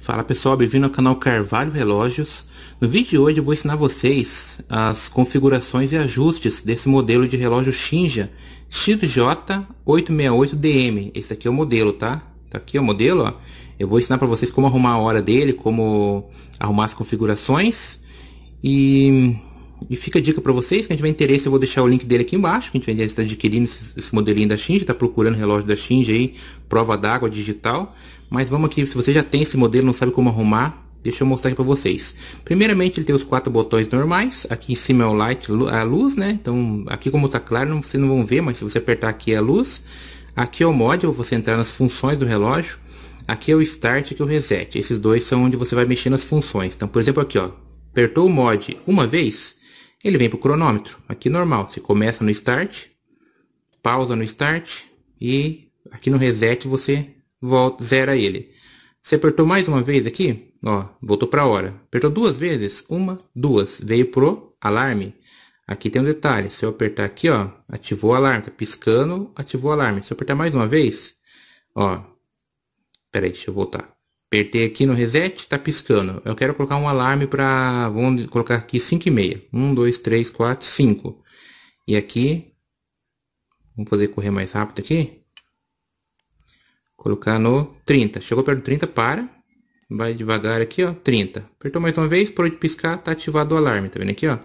Fala pessoal, bem-vindo ao canal Carvalho Relógios. No vídeo de hoje eu vou ensinar vocês as configurações e ajustes desse modelo de relógio Shinja XJ868DM. Esse aqui é o modelo, tá? Tá aqui o modelo, ó. Eu vou ensinar para vocês como arrumar a hora dele, como arrumar as configurações. E e fica a dica para vocês, quem tiver interesse, eu vou deixar o link dele aqui embaixo, quem tiver interesse está adquirindo esse, esse, modelinho da Xinge, está procurando relógio da Xinge aí, prova d'água digital. Mas vamos aqui, se você já tem esse modelo, não sabe como arrumar, deixa eu mostrar aqui para vocês. Primeiramente, ele tem os quatro botões normais, aqui em cima é o light, a luz, né? Então, aqui como está claro, não, vocês não vão ver, mas se você apertar aqui é a luz. Aqui é o módulo, você entrar nas funções do relógio. Aqui é o start e é o reset. Esses dois são onde você vai mexer nas funções. Então, por exemplo, aqui, ó, apertou o mod uma vez, ele vem para o cronômetro. Aqui normal, você começa no start, pausa no start e aqui no reset você volta, zera ele. Você apertou mais uma vez aqui, ó, voltou para a hora. Apertou duas vezes, uma, duas, veio pro alarme. Aqui tem um detalhe, se eu apertar aqui, ó, ativou o alarme, tá piscando, ativou o alarme. Se eu apertar mais uma vez, ó, peraí, deixa eu voltar. Apertei aqui no reset, tá piscando. Eu quero colocar um alarme para... Vamos colocar aqui 5 e meia. 1, 2, 3, 4, 5. E aqui... Vamos fazer correr mais rápido aqui. Colocar no 30. Chegou perto do 30, para. Vai devagar aqui, ó. 30. Apertou mais uma vez, parou de piscar, tá ativado o alarme. Tá vendo aqui, ó?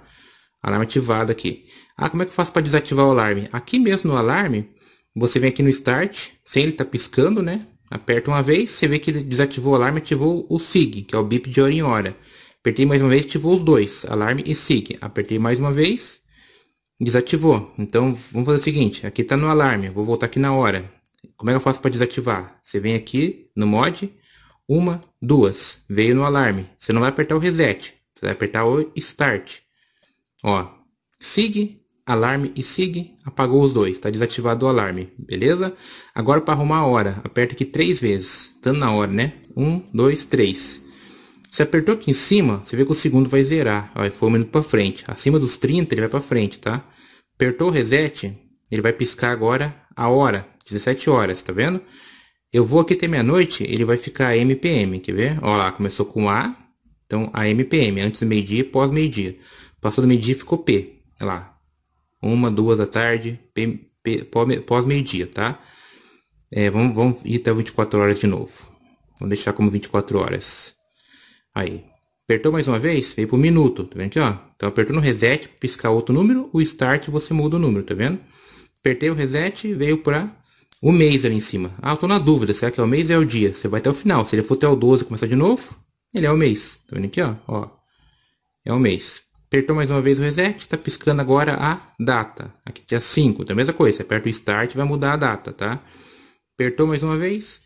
Alarme ativado aqui. Ah, como é que eu faço para desativar o alarme? Aqui mesmo no alarme, você vem aqui no Start, sem ele tá piscando, né? Aperta uma vez, você vê que ele desativou o alarme e ativou o SIG, que é o bip de hora em hora. Apertei mais uma vez, ativou os dois, alarme e SIG. Apertei mais uma vez, desativou. Então, vamos fazer o seguinte, aqui está no alarme, vou voltar aqui na hora. Como é que eu faço para desativar? Você vem aqui no mod, uma, duas, veio no alarme. Você não vai apertar o reset, você vai apertar o start. Ó, SIG, alarme e SIG, apagou os dois, está desativado o alarme, beleza? Agora para arrumar a hora, aperta aqui três vezes, dando na hora, né? Um, dois, três. Se apertou aqui em cima, você vê que o segundo vai zerar, ó, foi um minuto para frente, acima dos 30 ele vai para frente, tá? Apertou o reset, ele vai piscar agora a hora, 17 horas, tá vendo? Eu vou aqui até meia-noite, ele vai ficar MPM, quer ver? Ó lá, começou com A, então a MPM, antes do meio-dia, pós meio-dia. Passou do meio-dia ficou P, lá, uma, duas da tarde, pós-meio-dia, tá? É, vamos, vamos ir até 24 horas de novo. Vou deixar como 24 horas. Aí. Apertou mais uma vez, veio pro minuto, tá vendo aqui, ó? Então apertou no reset, piscar outro número, o start você muda o número, tá vendo? Apertei o reset, veio para o mês ali em cima. Ah, eu tô na dúvida, será que é o mês ou é o dia? Você vai até o final. Se ele for até o 12 começar de novo, ele é o mês. Tá vendo aqui, ó? ó é o mês. Apertou mais uma vez o reset, está piscando agora a data. Aqui dia 5, então tá a mesma coisa. Você aperta o start vai mudar a data, tá? Apertou mais uma vez.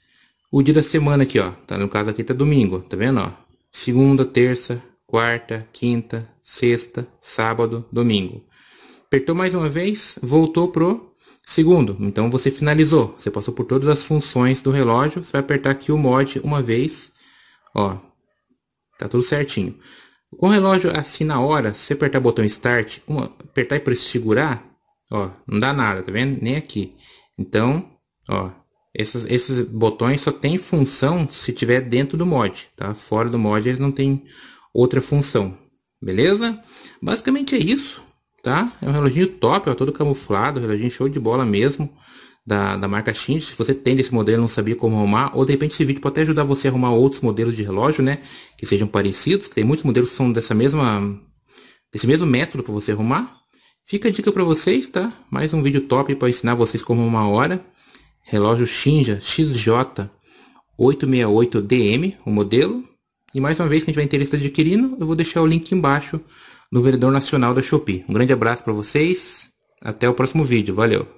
O dia da semana aqui, ó. Tá, no caso aqui tá domingo, tá vendo, ó? Segunda, terça, quarta, quinta, sexta, sábado, domingo. Apertou mais uma vez, voltou pro segundo. Então você finalizou. Você passou por todas as funções do relógio. Você vai apertar aqui o mod uma vez. Ó, tá tudo certinho. Com o relógio assim na hora, se apertar o botão Start, uma, apertar e para segurar, ó, não dá nada, tá vendo? Nem aqui. Então, ó, esses, esses botões só tem função se tiver dentro do mod, tá? Fora do mod eles não tem outra função, beleza? Basicamente é isso, tá? É um reloginho top, ó, todo camuflado, reloginho show de bola mesmo da, da marca X, se você tem desse modelo não sabia como arrumar, ou de repente esse vídeo pode até ajudar você a arrumar outros modelos de relógio, né? Que sejam parecidos, tem muitos modelos que são dessa mesma, desse mesmo método para você arrumar. Fica a dica para vocês, tá? Mais um vídeo top para ensinar vocês como uma hora. Relógio Shinja XJ868DM, o modelo. E mais uma vez, quem tiver interesse adquirindo, eu vou deixar o link embaixo no vendedor nacional da Shopee. Um grande abraço para vocês. Até o próximo vídeo. Valeu!